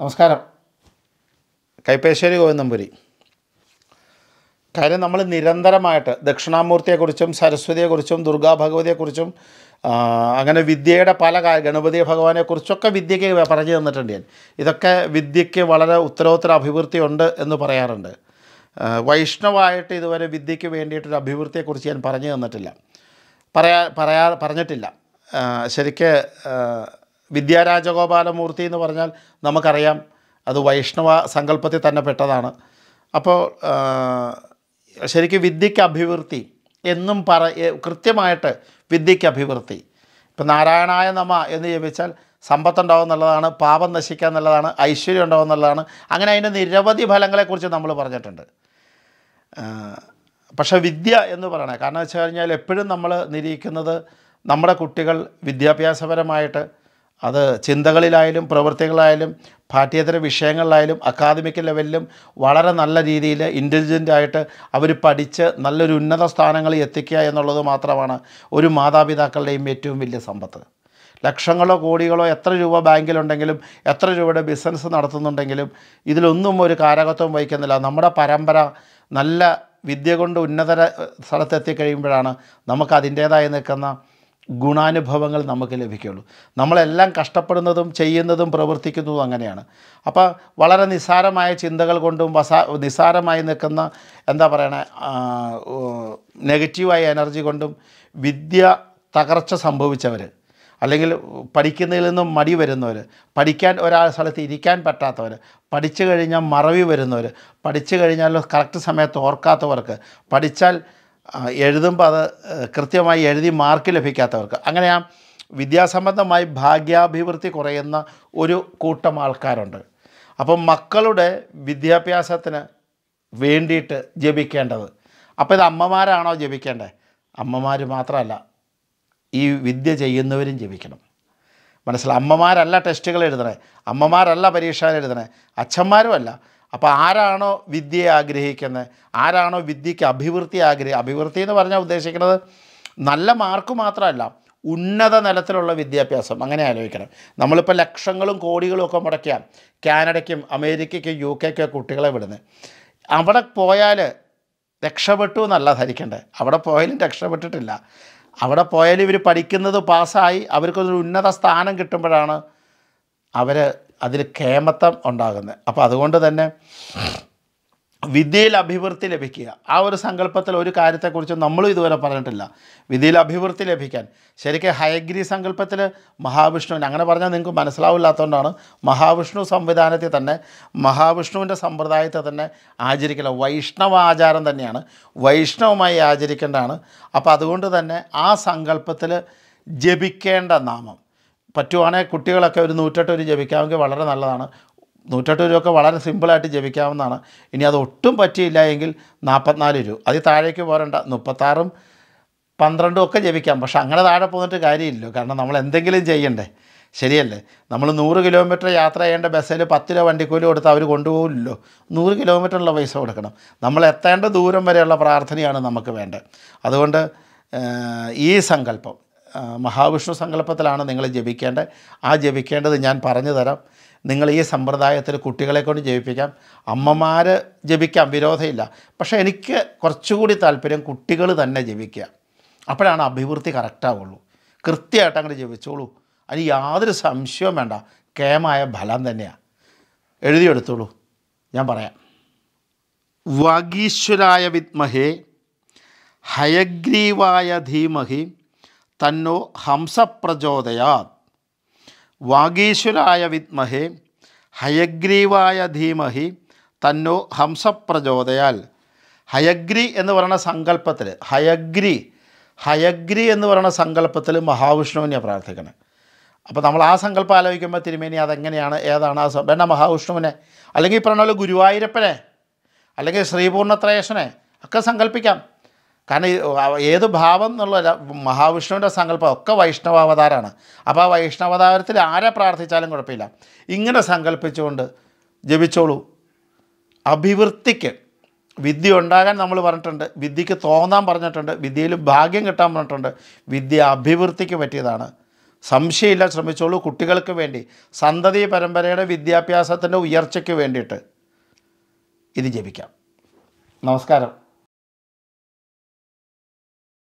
നമസ്കാരം കൈപ്പേശ്ശേരി ഗോവിന്ദമ്പുരി കാര്യം നമ്മൾ നിരന്തരമായിട്ട് ദക്ഷിണാമൂർത്തിയെക്കുറിച്ചും സരസ്വതിയെക്കുറിച്ചും ദുർഗാഭഗവതിയെക്കുറിച്ചും അങ്ങനെ വിദ്യയുടെ പല ഗണപതി ഭഗവാനെക്കുറിച്ചൊക്കെ വിദ്യയ്ക്ക് പറഞ്ഞു തന്നിട്ടുണ്ട് ഞാൻ ഇതൊക്കെ വിദ്യയ്ക്ക് വളരെ ഉത്തരോത്തര അഭിവൃദ്ധി ഉണ്ട് എന്ന് പറയാറുണ്ട് വൈഷ്ണവായിട്ട് ഇതുവരെ വിദ്യയ്ക്ക് വേണ്ടിയിട്ടൊരു അഭിവൃദ്ധിയെക്കുറിച്ച് ഞാൻ പറഞ്ഞു തന്നിട്ടില്ല പറയാ പറയാ പറഞ്ഞിട്ടില്ല ശരിക്ക് വിദ്യാരാജഗോപാലമൂർത്തി എന്ന് പറഞ്ഞാൽ നമുക്കറിയാം അത് വൈഷ്ണവ സങ്കല്പത്തിൽ തന്നെ പെട്ടതാണ് അപ്പോൾ ശരിക്കും വിദ്യയ്ക്ക് അഭിവൃദ്ധി എന്നും പറ കൃത്യമായിട്ട് വിദ്യയ്ക്ക് അഭിവൃദ്ധി ഇപ്പം നാരായണായ നമ എന്ന് സമ്പത്ത് സമ്പത്തുണ്ടാവും എന്നുള്ളതാണ് പാപം നശിക്കുക എന്നുള്ളതാണ് ഐശ്വര്യം ഉണ്ടാവും എന്നുള്ളതാണ് അങ്ങനെ അതിൻ്റെ നിരവധി ഫലങ്ങളെക്കുറിച്ച് നമ്മൾ പറഞ്ഞിട്ടുണ്ട് പക്ഷേ വിദ്യ എന്ന് പറയണേ കാരണം വെച്ച് കഴിഞ്ഞാൽ എപ്പോഴും നമ്മൾ നിരീക്ഷിക്കുന്നത് നമ്മുടെ കുട്ടികൾ വിദ്യാഭ്യാസപരമായിട്ട് അത് ചിന്തകളിലായാലും പ്രവൃത്തികളായാലും പാഠ്യേതര വിഷയങ്ങളിലായാലും അക്കാദമിക് ലെവലിലും വളരെ നല്ല രീതിയിൽ ഇൻ്റലിജൻ്റായിട്ട് അവർ പഠിച്ച് നല്ലൊരു ഉന്നത സ്ഥാനങ്ങളിൽ എത്തിക്കുക എന്നുള്ളത് മാത്രമാണ് ഒരു മാതാപിതാക്കളുടെയും ഏറ്റവും വലിയ സമ്പത്ത് ലക്ഷങ്ങളോ കോടികളോ എത്ര രൂപ ബാങ്കിലുണ്ടെങ്കിലും എത്ര രൂപയുടെ ബിസിനസ് നടത്തുന്നുണ്ടെങ്കിലും ഇതിലൊന്നും ഒരു കാരകത്വം വഹിക്കുന്നില്ല നമ്മുടെ പരമ്പര നല്ല വിദ്യ കൊണ്ട് ഉന്നത സ്ഥലത്തെത്തി കഴിയുമ്പോഴാണ് നമുക്ക് അതിൻ്റേതായി നിൽക്കുന്ന ഗുണാനുഭവങ്ങൾ നമുക്ക് ലഭിക്കുകയുള്ളൂ നമ്മളെല്ലാം കഷ്ടപ്പെടുന്നതും ചെയ്യുന്നതും പ്രവർത്തിക്കുന്നതും അങ്ങനെയാണ് അപ്പോൾ വളരെ നിസ്സാരമായ ചിന്തകൾ കൊണ്ടും വസാ നിസ്സാരമായി നിൽക്കുന്ന എന്താ പറയണേ നെഗറ്റീവായ എനർജി കൊണ്ടും വിദ്യ തകർച്ച സംഭവിച്ചവർ അല്ലെങ്കിൽ പഠിക്കുന്നതിൽ നിന്നും മടി വരുന്നവർ പഠിക്കാൻ ഒരാൾ സ്ഥലത്ത് ഇരിക്കാൻ പറ്റാത്തവർ പഠിച്ചു കഴിഞ്ഞാൽ മറവി വരുന്നവർ പഠിച്ചു കഴിഞ്ഞാൽ കറക്റ്റ് സമയത്ത് ഓർക്കാത്തവർക്ക് പഠിച്ചാൽ എഴുതുമ്പോൾ അത് കൃത്യമായി എഴുതി മാർക്ക് ലഭിക്കാത്തവർക്ക് അങ്ങനെ ആ വിദ്യാസംബന്ധമായി ഭാഗ്യാഭിവൃദ്ധി കുറയുന്ന ഒരു കൂട്ടം ആൾക്കാരുണ്ട് അപ്പം മക്കളുടെ വിദ്യാഭ്യാസത്തിന് വേണ്ടിയിട്ട് ജപിക്കേണ്ടത് അപ്പോൾ ഇത് അമ്മമാരാണോ ജപിക്കേണ്ടത് അമ്മമാർ മാത്രമല്ല ഈ വിദ്യ ചെയ്യുന്നവരും ജപിക്കണം മനസ്സിലായി അമ്മമാരല്ല ടെസ്റ്റുകൾ എഴുതണേ അമ്മമാരല്ല പരീക്ഷകൾ എഴുതണേ അച്ഛന്മാരുമല്ല അപ്പോൾ ആരാണോ വിദ്യയെ ആഗ്രഹിക്കുന്നത് ആരാണോ വിദ്യയ്ക്ക് അഭിവൃദ്ധി ആഗ്രഹി അഭിവൃദ്ധി എന്ന് പറഞ്ഞാൽ ഉദ്ദേശിക്കുന്നത് നല്ല മാർക്ക് മാത്രമല്ല ഉന്നത നിലത്തിലുള്ള വിദ്യാഭ്യാസം അങ്ങനെ ആലോചിക്കണം നമ്മളിപ്പോൾ ലക്ഷങ്ങളും കോടികളും ഒക്കെ മുടക്കിയാൽ കാനഡയ്ക്കും അമേരിക്കയ്ക്കും യു കെക്കും കുട്ടികളെ വിടുന്നത് അവിടെ പോയാൽ രക്ഷപ്പെട്ടു എന്നല്ല ധരിക്കേണ്ടത് അവിടെ പോയാലും രക്ഷപ്പെട്ടിട്ടില്ല അവിടെ പോയാലും ഇവർ പഠിക്കുന്നത് പാസ്സായി അവർക്കൊരു ഉന്നത സ്ഥാനം കിട്ടുമ്പോഴാണ് അവർ അതിൽ കേമത്വം ഉണ്ടാകുന്നത് അപ്പോൾ അതുകൊണ്ട് തന്നെ വിദ്യയിൽ അഭിവൃദ്ധി ലഭിക്കുക ആ ഒരു സങ്കല്പത്തിൽ ഒരു കാര്യത്തെക്കുറിച്ച് നമ്മളും ഇതുവരെ പറഞ്ഞിട്ടില്ല വിദ്യയിൽ അഭിവൃദ്ധി ലഭിക്കാൻ ശരിക്കും ഹയഗ്രി സങ്കല്പത്തിൽ മഹാവിഷ്ണുവിന് അങ്ങനെ പറഞ്ഞാൽ നിങ്ങൾക്ക് മനസ്സിലാവില്ലാത്തതുകൊണ്ടാണ് മഹാവിഷ്ണു സംവിധാനത്തിൽ തന്നെ മഹാവിഷ്ണുവിൻ്റെ സമ്പ്രദായത്തെ തന്നെ ആചരിക്കില്ല വൈഷ്ണവ ആചാരം തന്നെയാണ് വൈഷ്ണവമായി ആചരിക്കേണ്ടതാണ് അപ്പോൾ അതുകൊണ്ട് തന്നെ ആ സങ്കല്പത്തിൽ ജപിക്കേണ്ട നാമം പറ്റുവാണെങ്കിൽ കുട്ടികളൊക്കെ ഒരു നൂറ്റെട്ട് വരും ജപിക്കാമെങ്കിൽ വളരെ നല്ലതാണ് നൂറ്റെട്ട് രൂപയൊക്കെ വളരെ സിമ്പിളായിട്ട് ജപിക്കാവുന്നതാണ് ഇനി അത് ഒട്ടും പറ്റിയില്ല എങ്കിൽ നാൽപ്പത്തിനാല് രൂപ അതിൽ താഴേക്ക് പോരണ്ട മുപ്പത്താറും പന്ത്രണ്ടും ഒക്കെ ജപിക്കാം പക്ഷേ അങ്ങനെ താഴെ പോന്നിട്ട് കാര്യമില്ലല്ലോ കാരണം നമ്മൾ എന്തെങ്കിലും ചെയ്യണ്ടേ ശരിയല്ലേ നമ്മൾ നൂറ് കിലോമീറ്റർ യാത്ര ചെയ്യേണ്ട ബസ്സിൽ പത്ത് രൂപ വണ്ടിക്കൂലി കൊടുത്ത് അവർ കൊണ്ടുപോകില്ലല്ലോ നൂറ് കിലോമീറ്ററുള്ള പൈസ കൊടുക്കണം നമ്മൾ എത്തേണ്ട ദൂരം വരെയുള്ള പ്രാർത്ഥനയാണ് നമുക്ക് വേണ്ടത് അതുകൊണ്ട് ഈ സങ്കല്പം മഹാവിഷ്ണു സങ്കല്പത്തിലാണ് നിങ്ങൾ ജപിക്കേണ്ടത് ആ ജപിക്കേണ്ടത് ഞാൻ പറഞ്ഞു തരാം നിങ്ങൾ ഈ സമ്പ്രദായത്തിൽ കുട്ടികളെ കൊണ്ട് ജപിപ്പിക്കാം അമ്മമാർ ജപിക്കാം വിരോധമില്ല പക്ഷേ എനിക്ക് കുറച്ചുകൂടി താല്പര്യം കുട്ടികൾ തന്നെ ജപിക്കുക അപ്പോഴാണ് അഭിവൃദ്ധി കറക്റ്റാവുള്ളൂ കൃത്യമായിട്ട് അങ്ങോട്ട് ജപിച്ചോളൂ അതിന് യാതൊരു സംശയവും വേണ്ട കേമായ ഫലം തന്നെയാണ് എഴുതിയെടുത്തോളൂ ഞാൻ പറയാം വാഗീശ്വരായ വിദ്മഹേ ഹയഗ്രീവായ ധീമഹീം തന്നോ ഹംസപ്രചോദയാത് വാഗീശ്വരായ വിത്മഹെ ഹയഗ്രീവായ ധീമഹി തന്നോ ഹംസപ്രചോദയാൽ ഹയഗ്രി എന്ന് പറയുന്ന സങ്കല്പത്തിൽ ഹയഗ്രി ഹയഗ്രി എന്ന് പറയുന്ന സങ്കല്പത്തിൽ മഹാവിഷ്ണുവിനെ പ്രാർത്ഥിക്കണം അപ്പോൾ നമ്മൾ ആ സങ്കല്പം ആലോചിക്കുമ്പോൾ തിരുമേനി അതെങ്ങനെയാണ് ഏതാണ് ആ വേണ്ട മഹാവിഷ്ണുവിനെ അല്ലെങ്കിൽ ഈ പറഞ്ഞ പോലെ ഗുരുവായൂരപ്പനെ അല്ലെങ്കിൽ ശ്രീപൂർണത്രയേശനെ ഒക്കെ സങ്കല്പിക്കാം കാരണം ഏത് ഭാവം എന്നുള്ള മഹാവിഷ്ണുവിൻ്റെ സങ്കല്പം ഒക്കെ വൈഷ്ണവാവതാരാണ് അപ്പോൾ ആ വൈഷ്ണവതാരത്തിൽ ആരെ പ്രാർത്ഥിച്ചാലും കുഴപ്പമില്ല ഇങ്ങനെ സങ്കല്പിച്ചുകൊണ്ട് ജപിച്ചോളൂ അഭിവൃദ്ധിക്ക് വിദ്യ ഉണ്ടാകാൻ നമ്മൾ പറഞ്ഞിട്ടുണ്ട് വിദ്യക്ക് തോന്നാൻ പറഞ്ഞിട്ടുണ്ട് വിദ്യയിൽ ഭാഗ്യം കിട്ടാൻ പറഞ്ഞിട്ടുണ്ട് വിദ്യ അഭിവൃദ്ധിക്ക് പറ്റിയതാണ് സംശയമില്ല ശ്രമിച്ചോളൂ കുട്ടികൾക്ക് വേണ്ടി സന്തതി പരമ്പരയുടെ വിദ്യാഭ്യാസത്തിൻ്റെ ഉയർച്ചയ്ക്ക് വേണ്ടിയിട്ട് ഇത് ജപിക്കാം നമസ്കാരം